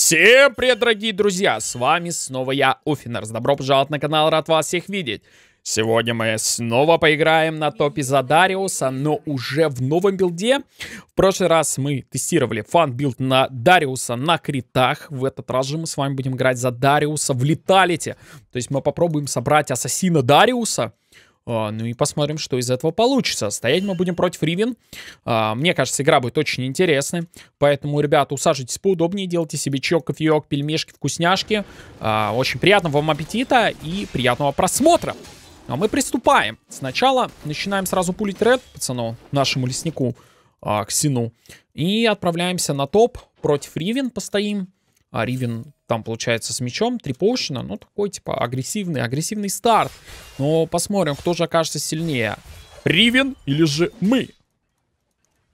Всем привет, дорогие друзья! С вами снова я, Уфинерс. Добро пожаловать на канал, рад вас всех видеть. Сегодня мы снова поиграем на топе за Дариуса, но уже в новом билде. В прошлый раз мы тестировали фан-билд на Дариуса на критах. В этот раз же мы с вами будем играть за Дариуса в леталите. То есть мы попробуем собрать ассасина Дариуса — а, ну и посмотрим, что из этого получится. Стоять мы будем против Ривен. А, мне кажется, игра будет очень интересная. Поэтому, ребята, усаживайтесь поудобнее, делайте себе чок, кофеек, пельмешки, вкусняшки. А, очень приятного вам аппетита и приятного просмотра. А мы приступаем. Сначала начинаем сразу пулить ред, пацану, нашему леснику, Ксину. И отправляемся на топ. Против Ривен постоим. А Ривен там, получается, с мячом, триплощина, ну, такой, типа, агрессивный, агрессивный старт. Но посмотрим, кто же окажется сильнее. Ривен или же мы?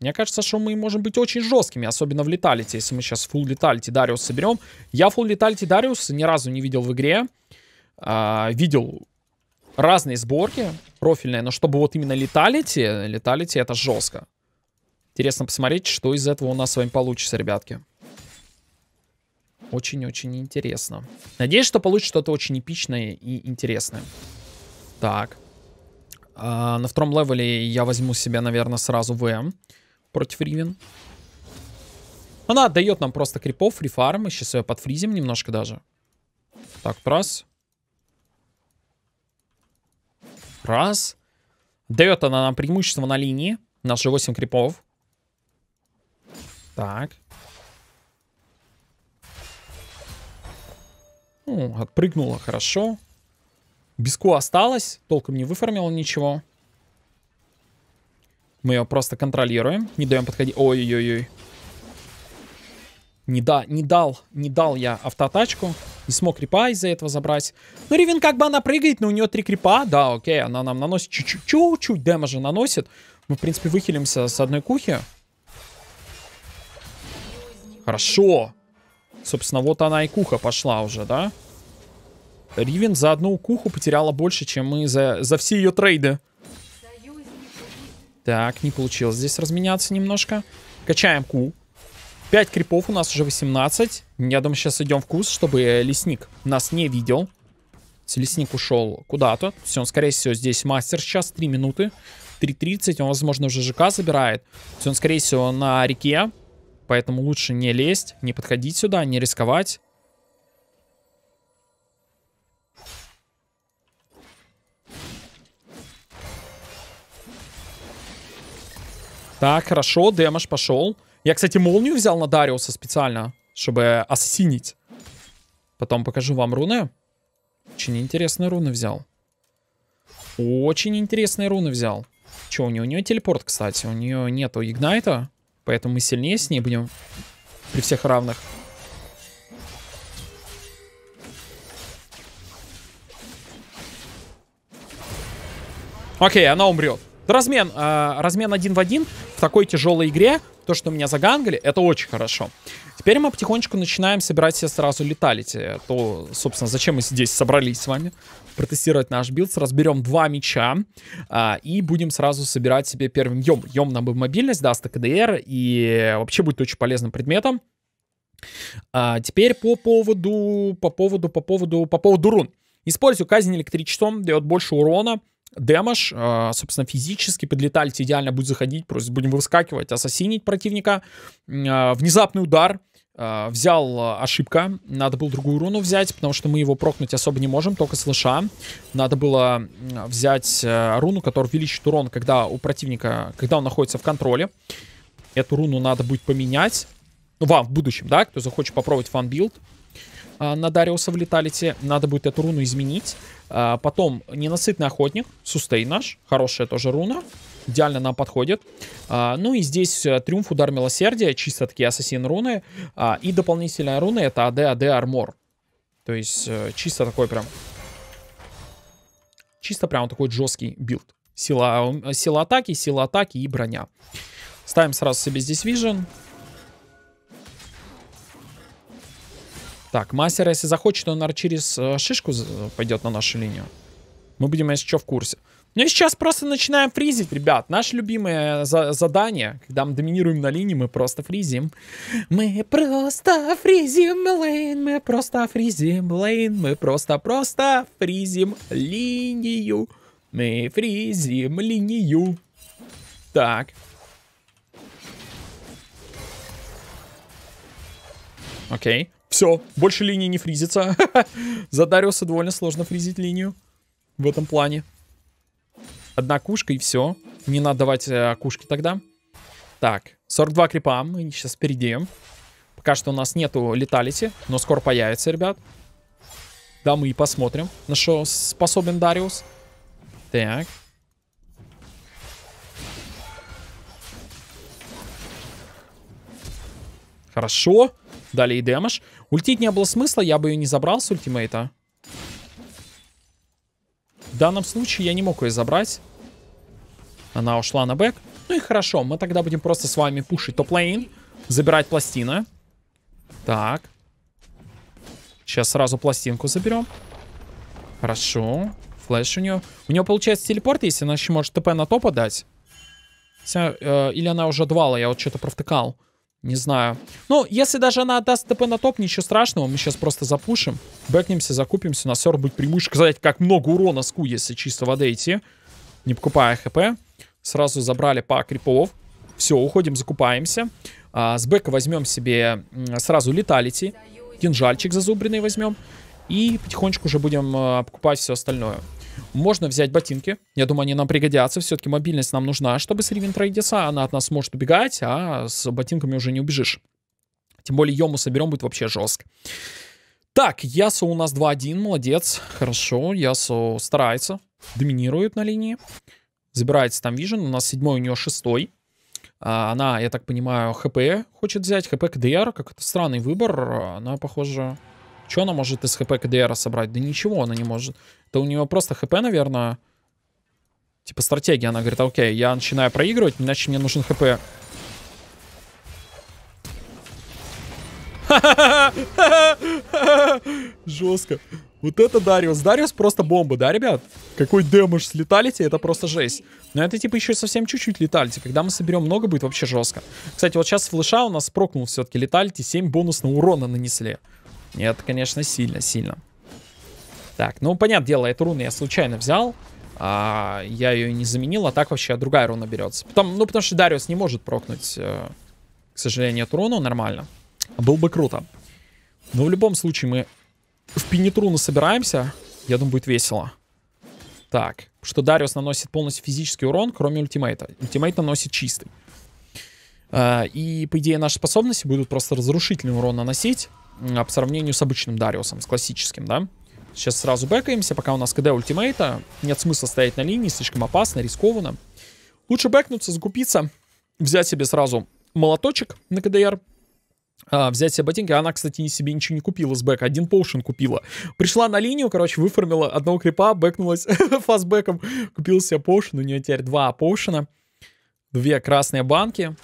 Мне кажется, что мы можем быть очень жесткими, особенно в леталите. Если мы сейчас фул леталити Дариус соберем. Я фул леталити Дариус ни разу не видел в игре. А, видел разные сборки профильные, но чтобы вот именно леталити, леталити это жестко. Интересно посмотреть, что из этого у нас с вами получится, ребятки. Очень-очень интересно. Надеюсь, что получится что-то очень эпичное и интересное. Так. А, на втором левеле я возьму себе, наверное, сразу ВМ против Ривен. Она отдает нам просто крипов, рефарм. И сейчас ее подфризим немножко даже. Так, раз. Раз. Дает она нам преимущество на линии. наши нас 8 крипов. Так. Ну, отпрыгнула хорошо. Биску осталось, толком не выформила ничего. Мы ее просто контролируем, не даем подходить. Ой-ой-ой. Не, да, не дал, не дал я автотачку. Не смог крипа из-за этого забрать. Ну, Ривен как бы она прыгает, но у нее три крипа. Да, окей, она нам наносит чуть-чуть демажа наносит. Мы, в принципе, выхилимся с одной кухи. Хорошо. Собственно, вот она и куха пошла уже, да? Да. Ривен за одну куху потеряла больше, чем мы за, за все ее трейды. Так, не получилось здесь разменяться немножко. Качаем ку. 5 крипов, у нас уже 18. Я думаю, сейчас идем в курс, чтобы э, лесник нас не видел. Лесник ушел куда-то. Все, он, скорее всего, здесь мастер сейчас. 3 минуты. 3.30. Он, возможно, уже ЖК забирает. Все, он, скорее всего, на реке. Поэтому лучше не лезть, не подходить сюда, не рисковать. Так, хорошо, Демаш пошел. Я, кстати, молнию взял на Дариуса специально, чтобы осинить. Потом покажу вам руны. Очень интересные руны взял. Очень интересные руны взял. Че, у нее, у нее телепорт, кстати. У нее нету игнайта. Поэтому мы сильнее с ней будем при всех равных. Окей, она умрет. Размен, э, размен один в один в такой тяжелой игре, то, что меня загангали, это очень хорошо. Теперь мы потихонечку начинаем собирать себе сразу леталити. То, собственно, зачем мы здесь собрались с вами? Протестировать наш билд. Разберем два мяча а, и будем сразу собирать себе первым йом. Йом нам бы мобильность даст, КДР и вообще будет очень полезным предметом. А, теперь по поводу, по поводу, по поводу, по поводу рун. Использую казнь электричеством, дает больше урона дэмэдж, а, собственно, физически подлетальте идеально будет заходить, просто будем выскакивать, ассасинить противника. А, внезапный удар, а, взял ошибка, надо было другую руну взять, потому что мы его прокнуть особо не можем, только слыша. Надо было взять руну, которая увеличит урон, когда у противника, когда он находится в контроле. Эту руну надо будет поменять. Ну, вам в будущем, да, кто захочет попробовать фанбилд? А, на Дариуса в Леталите. Надо будет эту руну изменить. А, потом ненасытный охотник, сустей наш, хорошая тоже руна. Идеально нам подходит. А, ну и здесь э, триумф, удар милосердия, чисто такие ассасин руны. И дополнительная руна это АД, АД, армор. То есть э, чисто такой прям... Чисто прям такой жесткий билд. Сила, э, сила атаки, сила атаки и броня. Ставим сразу себе здесь вижен. Так, мастер, если захочет, он, через э, шишку э, пойдет на нашу линию. Мы будем, если что, в курсе. Ну и сейчас просто начинаем фризить, ребят. Наше любимое э, за задание, когда мы доминируем на линии, мы просто фризим. Мы просто фризим лейн, мы просто фризим лейн, мы просто-просто фризим линию. Мы фризим линию. Так. Окей. Все, больше линии не фризится. За Дариуса довольно сложно фризить линию в этом плане. Одна кушка и все. Не надо давать э, кушки тогда. Так, 42 крипа. Мы сейчас перейдем. Пока что у нас нету леталити, но скоро появится, ребят. Да, мы и посмотрим, на что способен Дариус. Так. Хорошо. Далее и демаш. Ультить не было смысла, я бы ее не забрал с ультимейта. В данном случае я не мог ее забрать. Она ушла на бэк. Ну и хорошо, мы тогда будем просто с вами пушить топ-лейн. Забирать пластины. Так. Сейчас сразу пластинку заберем. Хорошо. Флэш у нее. У нее получается телепорт, если она еще может ТП на топа дать. Хотя, э, или она уже отвала, я вот что-то провтыкал. Не знаю. Ну, если даже она отдаст ТП на топ, ничего страшного. Мы сейчас просто запушим. Бэкнемся, закупимся. У нас все равно будет преимущество. Кстати, как много урона ску, если чисто воды идти. Не покупая хп. Сразу забрали по крипов. Все, уходим, закупаемся. А, с бэка возьмем себе сразу леталити. Кинжальчик зазубренный возьмем. И потихонечку уже будем а, покупать все остальное. Можно взять ботинки. Я думаю, они нам пригодятся. Все-таки мобильность нам нужна, чтобы с Ривен Она от нас может убегать, а с ботинками уже не убежишь. Тем более Йому соберем, будет вообще жестко. Так, Ясо у нас 2-1, молодец, хорошо, Ясо старается, доминирует на линии, забирается там Вижен, у нас седьмой, у нее шестой, а, она, я так понимаю, ХП хочет взять, ХП КДР, как это странный выбор, она, похоже, что она может из ХП КДР собрать? Да ничего она не может, то у нее просто хп, наверное. Типа стратегия. Она говорит, окей, я начинаю проигрывать, иначе мне нужен хп. Жестко. Вот это Дариус. Дариус просто бомба, да, ребят? Какой дэмэдж с леталити, это просто жесть. Но это типа еще совсем чуть-чуть леталити. Когда мы соберем много, будет вообще жестко. Кстати, вот сейчас флеша у нас прокнул все-таки леталити. 7 бонусного урона нанесли. Нет, конечно, сильно-сильно. Так, ну, понятное дело, эту руну я случайно взял. А, я ее не заменил, а так вообще другая руна берется. Потом, ну, потому что Дариус не может прокнуть, э, к сожалению, эту руну нормально. Был бы круто. Но в любом случае мы в пенетруну собираемся. Я думаю, будет весело. Так, что Дариус наносит полностью физический урон, кроме ультимейта. Ультимейт наносит чистый. А, и, по идее, наши способности будут просто разрушительный урон наносить а, по сравнению с обычным Дариусом, с классическим, да? Сейчас сразу бэкаемся, пока у нас КД ультимейта. Нет смысла стоять на линии, слишком опасно, рискованно. Лучше бэкнуться, закупиться, взять себе сразу молоточек на КДР, а, взять себе ботинки. Она, кстати, себе ничего не купила с бэка, один поушен купила. Пришла на линию, короче, выформила одного крипа, бэкнулась фастбэком, купила себе поушен, у нее теперь два поушена, две красные банки.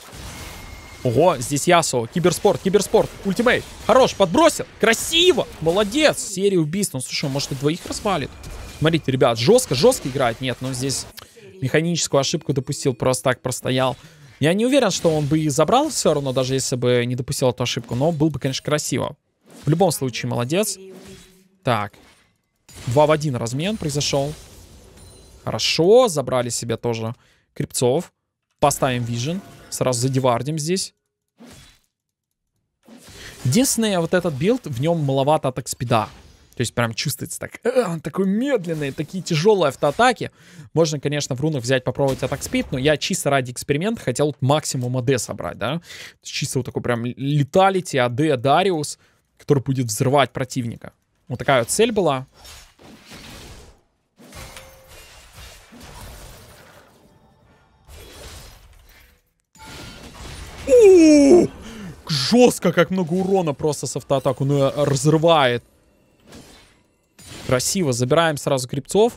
Ого, здесь Ясо. Киберспорт, киберспорт, ультимейт. Хорош, подбросил. Красиво. Молодец. Серия убийств. Ну, слушай, может, и двоих развалит. Смотрите, ребят, жестко, жестко играет. Нет, ну здесь механическую ошибку допустил. Просто так простоял. Я не уверен, что он бы и забрал все равно, даже если бы не допустил эту ошибку. Но был бы, конечно, красиво. В любом случае, молодец. Так. Два в один размен произошел. Хорошо, забрали себе тоже крипцов. Поставим вижен. Сразу задевардим здесь. Единственное, а вот этот билд, в нем маловато атак спида. То есть прям чувствуется так, э, он такой медленный, такие тяжелые автоатаки. Можно, конечно, в рунах взять, попробовать атак спид, но я чисто ради эксперимента хотел максимум АД собрать, да. Чисто вот такой прям леталити, АД, Дариус, который будет взрывать противника. Вот такая вот цель была. жестко, как много урона просто с автоатаку. Ну, э, разрывает. Красиво. Забираем сразу крипцов.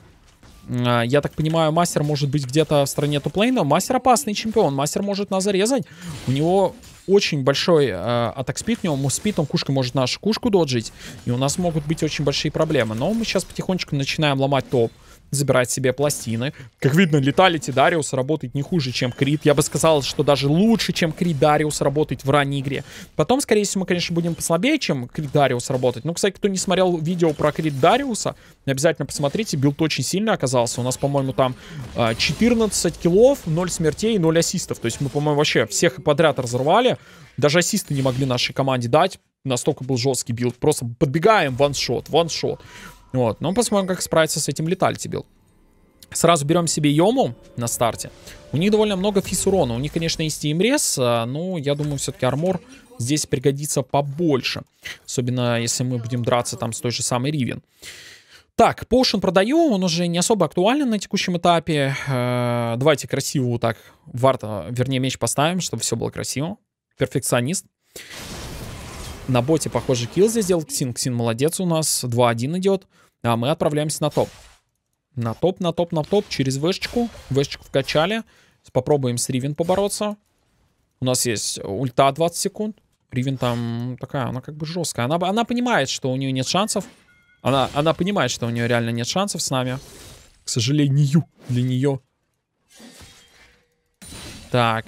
А, я так понимаю, мастер может быть где-то в стране топлейна. Мастер опасный чемпион. Мастер может нас зарезать. У него очень большой э, атак спит У него муспит он кушкой может нашу кушку доджить. И у нас могут быть очень большие проблемы. Но мы сейчас потихонечку начинаем ломать топ забирать себе пластины. Как видно, Леталити Дариус работает не хуже, чем Крит. Я бы сказал, что даже лучше, чем Крит Дариус работает в ранней игре. Потом, скорее всего, мы, конечно, будем послабее, чем Крит Дариус работать. Ну, кстати, кто не смотрел видео про Крит Дариуса, обязательно посмотрите. Билд очень сильно оказался. У нас, по-моему, там 14 а, киллов, 0 смертей и 0 ассистов. То есть мы, по-моему, вообще всех подряд разорвали. Даже ассисты не могли нашей команде дать. Настолько был жесткий билд. Просто подбегаем, ваншот, ваншот. Вот, но посмотрим, как справится с этим летальтибил. Сразу берем себе Йому на старте. У них довольно много физ урона. У них, конечно, есть и имрез, а, но я думаю, все-таки армор здесь пригодится побольше. Особенно, если мы будем драться там с той же самой Ривен. Так, поушен продаю, он уже не особо актуален на текущем этапе. Э -э давайте красиво вот так варта, вернее, меч поставим, чтобы все было красиво. Перфекционист. На боте, похоже, килл здесь делал Ксин. Ксин молодец у нас, 2-1 идет. А мы отправляемся на топ. На топ, на топ, на топ. Через вышечку, вышечку вкачали. Попробуем с Ривен побороться. У нас есть ульта 20 секунд. Ривен там такая, она как бы жесткая. Она, она понимает, что у нее нет шансов. Она, она понимает, что у нее реально нет шансов с нами. К сожалению, для нее. Так.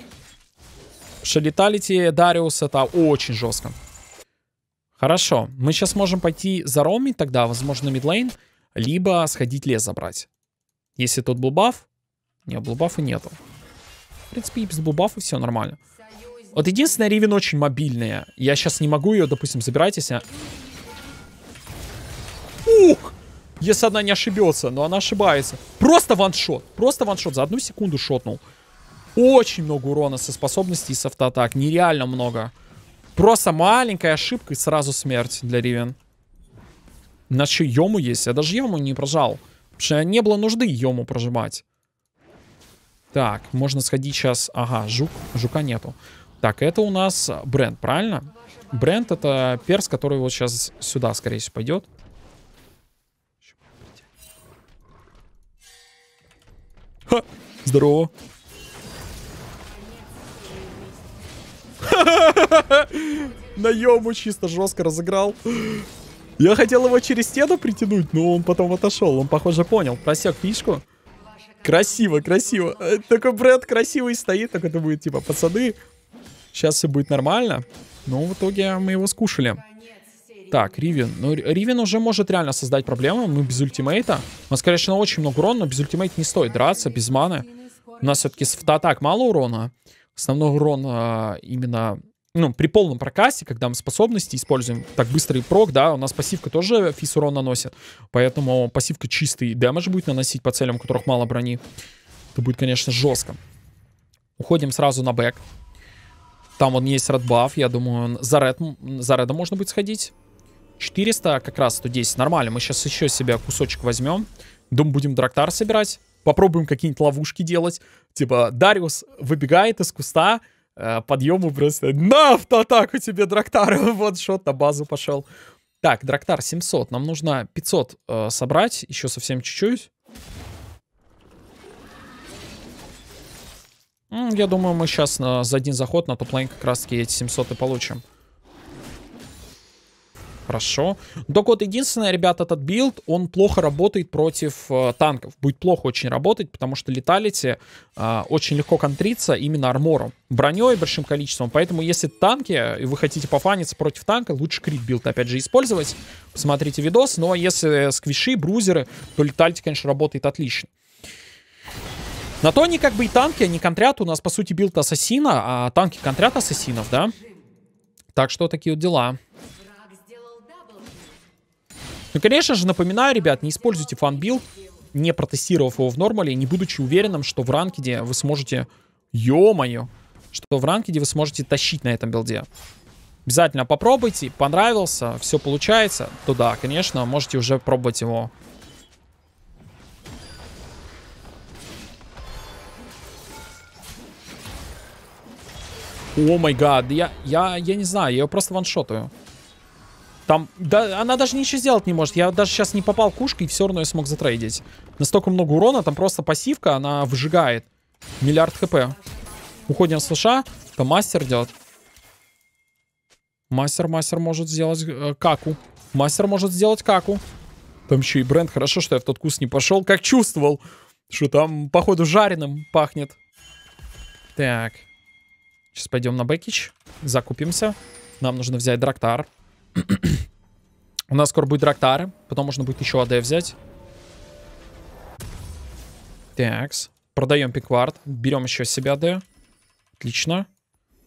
Шалиталити Дариус это очень жестко. Хорошо, мы сейчас можем пойти за заромить тогда, возможно, мидлейн, либо сходить лес забрать. Если тут был баф, нет, блубафа нету. В принципе, и без блубафа все нормально. Вот единственное, Ривен очень мобильная. Я сейчас не могу ее, допустим, забирать, если... Ух! Если она не ошибется, но она ошибается. Просто ваншот. Просто ваншот. За одну секунду шотнул. Очень много урона со способностей и с автоатак. Нереально много. Просто маленькая ошибка и сразу смерть для Ривен. У нас Йому есть. Я даже Йому не прожал. Потому что не было нужды Йому прожимать. Так, можно сходить сейчас... Ага, жук. Жука нету. Так, это у нас бренд, правильно? Бренд это перс, который вот сейчас сюда, скорее всего, пойдет. Ха! Здорово. На ему чисто жестко разыграл. Я хотел его через стену притянуть, но он потом отошел. Он, похоже, понял. Просек фишку. Красиво, красиво. Э, такой бред красивый стоит. Так это будет типа, пацаны, сейчас все будет нормально. Но ну, в итоге мы его скушали. Так, Ривен. Ну, Ривен уже может реально создать проблему. Мы ну, без ультимейта. У нас, конечно, очень много урона, но без ультимейта не стоит драться, без маны. У нас все-таки с... так мало урона. Основной урон а, именно ну, при полном прокасте, когда мы способности используем так быстрый прок, да, у нас пассивка тоже фис урон наносит, поэтому пассивка чистый дэмэдж будет наносить по целям, у которых мало брони. Это будет, конечно, жестко. Уходим сразу на бэк. Там он есть редбаф, я думаю, за, ред, за редом можно будет сходить. 400, как раз 110, нормально. Мы сейчас еще себе кусочек возьмем. Дум будем Драктар собирать попробуем какие-нибудь ловушки делать. Типа, Дариус выбегает из куста, э, подъему просто на автоатаку тебе, Драктар, вот шот на базу пошел. Так, Драктар 700, нам нужно 500 э, собрать, еще совсем чуть-чуть. Я думаю, мы сейчас на, за один заход на топ-лайн как раз-таки эти 700 и получим. Хорошо. Только вот единственное, ребят, этот билд, он плохо работает против э, танков. Будет плохо очень работать, потому что леталити э, очень легко контриться именно армором. Броней большим количеством. Поэтому если танки, э, и вы хотите пофаниться против танка, лучше крит билд опять же использовать. Посмотрите видос. Но ну, а если сквиши, брузеры, то леталити, конечно, работает отлично. На то они как бы и танки, они контрят. У нас, по сути, билд ассасина, а танки контрят ассасинов, да? Так что такие вот дела. Ну, конечно же, напоминаю, ребят, не используйте фанбилд, не протестировав его в нормале, не будучи уверенным, что в ранкеде вы сможете... Ё-моё! Что в ранкеде вы сможете тащить на этом билде. Обязательно попробуйте, понравился, все получается, то да, конечно, можете уже пробовать его О май гад, я, я, я не знаю, я его просто ваншотаю. Там, да, она даже ничего сделать не может. Я даже сейчас не попал кушкой, все равно я смог затрейдить. Настолько много урона, там просто пассивка, она выжигает. Миллиард хп. Уходим с США. Это мастер делает. Мастер, мастер может сделать э, каку. Мастер может сделать каку. Там еще и бренд. Хорошо, что я в тот кус не пошел. Как чувствовал, что там, походу, жареным пахнет. Так. Сейчас пойдем на бэкич. Закупимся. Нам нужно взять драктар. У нас скоро будет Рактар. Потом можно будет еще АД взять. Такс. Продаем Пикварт, Берем еще себе АД. Отлично.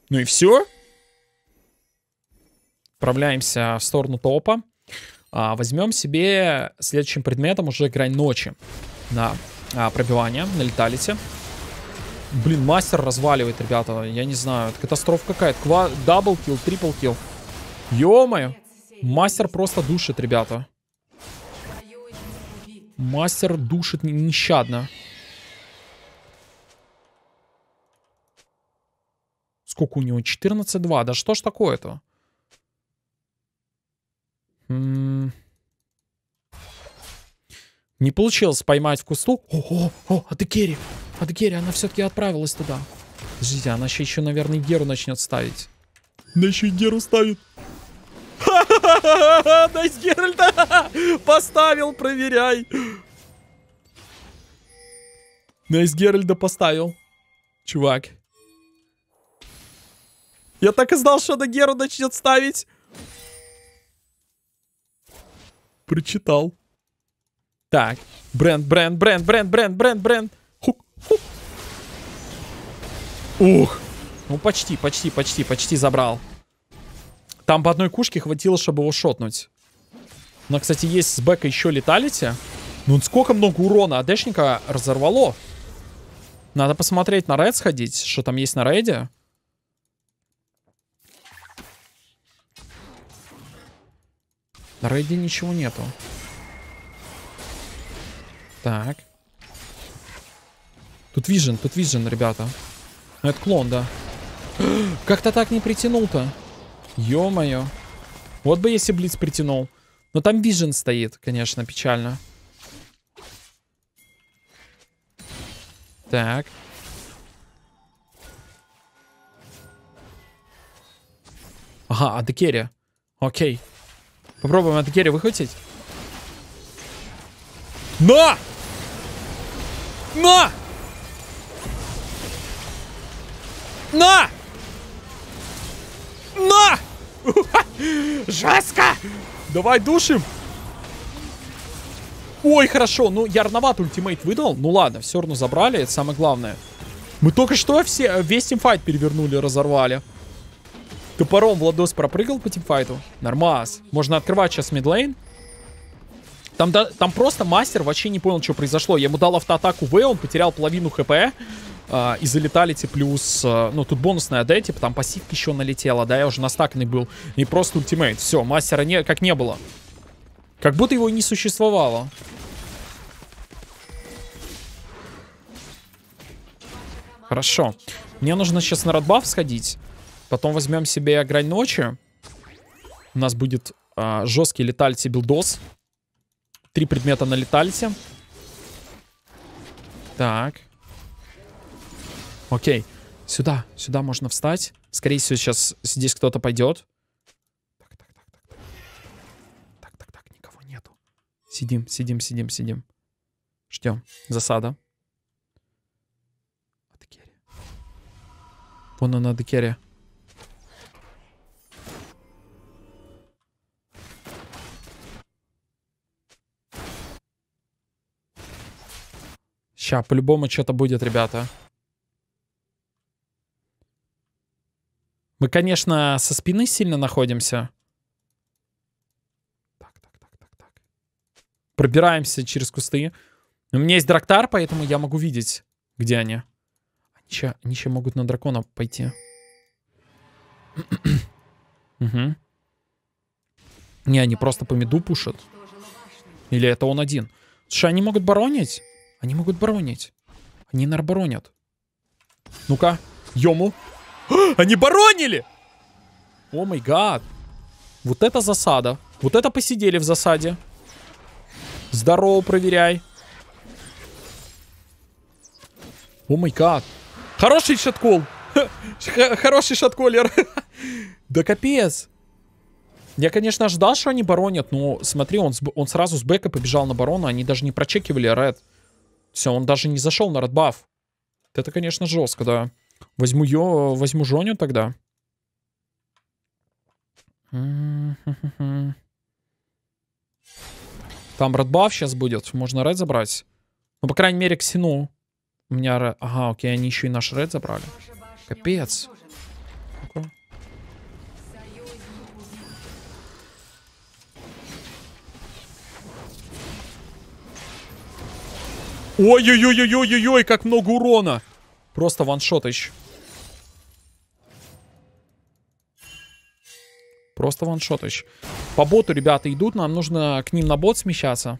Ну и все. Отправляемся в сторону топа. А, возьмем себе следующим предметом уже грань ночи. На а, пробивание, на леталите. Блин, мастер разваливает, ребята. Я не знаю, это катастрофа какая-то. Дабл килл, трипл килл. Ё-моё. Мастер просто душит, ребята. Мастер душит нещадно. Сколько у него? 14-2. Да что ж такое-то? Не получилось поймать в кусту. О, о, о, от Герри. От она все-таки отправилась туда. Подождите, она еще, еще, наверное, Геру начнет ставить. Она еще Геру ставит. Найс Геральта! Поставил, проверяй! Найс Геральда поставил. Чувак. Я так и знал, что на Геру начнет ставить. Прочитал. Так. Бренд, бренд, бренд, бренд, бренд, бренд, бренд. Хук, хук. Ух. Ну почти, почти, почти, почти забрал. Там по одной кушке хватило, чтобы его шотнуть. У кстати, есть с бэка еще леталити. Ну, сколько много урона АДшника разорвало. Надо посмотреть на рейд сходить, что там есть на рейде. На рейде ничего нету. Так. Тут вижен, тут вижен, ребята. Ну, это клон, да. Как-то так не притянул-то. Ё-моё. Вот бы если Блиц притянул. Но там Вижен стоит, конечно, печально. Так. Ага, Адекерия. Окей. Попробуем Адекерия выхватить. На! На! На! Жестко! Давай душим! Ой, хорошо. Ну, я рановато ультимейт выдал. Ну ладно, все равно забрали. Это самое главное. Мы только что все, э, весь тимфайт перевернули, разорвали. Топором Владос пропрыгал по тимфайту. Нормас. Можно открывать сейчас мидлейн. Там, да, там просто мастер вообще не понял, что произошло. Я ему дал автоатаку В, он потерял половину хп. А, и залетали Элиталити плюс, а, ну, тут бонусная да, типа там пассивка еще налетела, да, я уже настакный был, и просто ультимейт. Все, мастера не, как не было. Как будто его и не существовало. Хорошо. Мне нужно сейчас на Радбаф сходить. Потом возьмем себе Грань Ночи. У нас будет э, а, жесткий Летальти Билдос. Три предмета на Летальти. Так. Окей. Сюда, сюда можно встать. Скорее всего, сейчас здесь кто-то пойдет. Так, так, так, так, так. Так, так, так, никого нету. Сидим, сидим, сидим, сидим. Ждем. Засада. Адекерия. Вон она, Адекерия. Ща, по-любому что-то будет, ребята. Ребята. Мы, конечно, со спины сильно находимся. Так, так, так, так, так. Пробираемся через кусты. У меня есть драктар, поэтому я могу видеть, где они. Они еще могут на дракона пойти. угу. Не, они просто по меду пушат. Или это он один? Слушай, они могут баронить? Они могут баронить. Они нарбаронят. Ну-ка, ему. А, они баронили! О май гад. Вот это засада. Вот это посидели в засаде. Здорово, проверяй. О май гад. Хороший шаткол. Хороший шатколер. Да капец. Я, конечно, ожидал, что они баронят, но смотри, он, он сразу с бэка побежал на барона, они даже не прочекивали ред. Все, он даже не зашел на редбаф. Это, конечно, жестко, да. Возьму ее, возьму Жоню тогда. Там Радбаф сейчас будет, можно Ред забрать. Ну, по крайней мере, Ксину. У меня Ред... Ага, окей, они еще и наш Ред забрали. Капец. Ой-ой-ой-ой-ой-ой, как много урона! Просто ваншотыч. Просто ваншотыч. По боту ребята идут, нам нужно к ним на бот смещаться.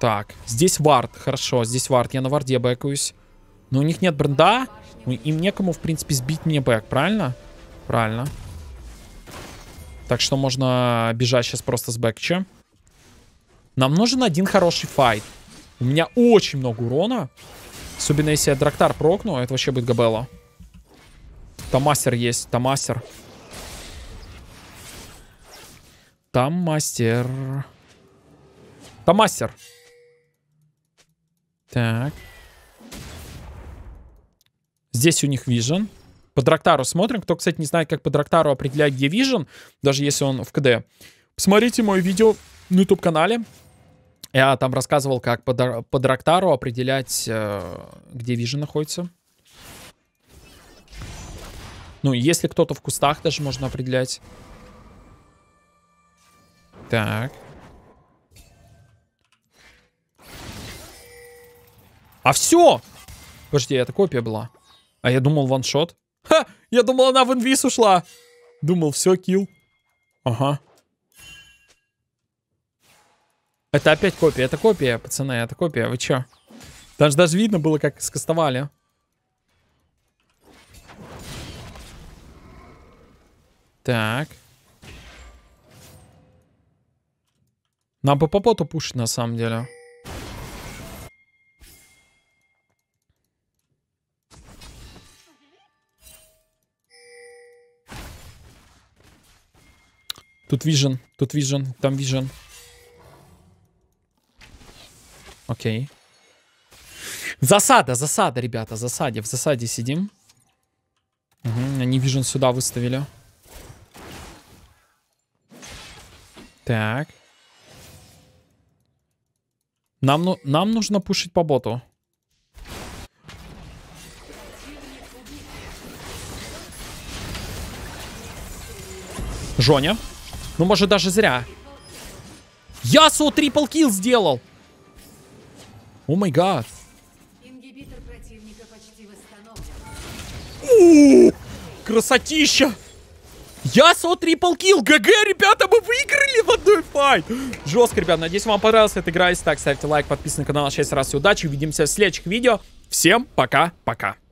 Так, здесь вард, хорошо, здесь вард, я на варде бэкаюсь. Но у них нет бренда, им некому, в принципе, сбить мне бэк, правильно? Правильно. Так что можно бежать сейчас просто с бэкча. Нам нужен один хороший файт. У меня очень много урона. Особенно если я Драктар прокну, это а вообще будет Габелла. Там мастер есть, там мастер. Там мастер. Там мастер. Так. Здесь у них вижен. По Драктару смотрим. Кто, кстати, не знает, как по Драктару определять, где вижен, даже если он в КД. Посмотрите мое видео на YouTube-канале. Я там рассказывал, как по, по Драктару определять, э, где вижи находится. Ну, если кто-то в кустах, даже можно определять. Так. А все! Подожди, это копия была. А я думал ваншот. Ха! Я думал, она в инвиз ушла. Думал, все, килл. Ага. Это опять копия, это копия, пацаны, это копия, вы чё? Там же даже видно было, как скастовали. Так. Нам бы по поту пушить, на самом деле. Тут вижен, тут вижен, там вижен. Окей. Засада, засада, ребята, засаде. В засаде сидим. Угу, они вижу сюда выставили. Так. Нам, ну, нам нужно пушить по боту. Жоня. Ну, может, даже зря. Ясу трипл килл сделал. О май гад. Красотища! Я со трипл килл. ГГ, ребята, мы выиграли в одной файт. Жестко, ребят. Надеюсь, вам понравилась эта игра. Если так, ставьте лайк, подписывайтесь на канал. 6 раз и удачи. Увидимся в следующих видео. Всем пока-пока.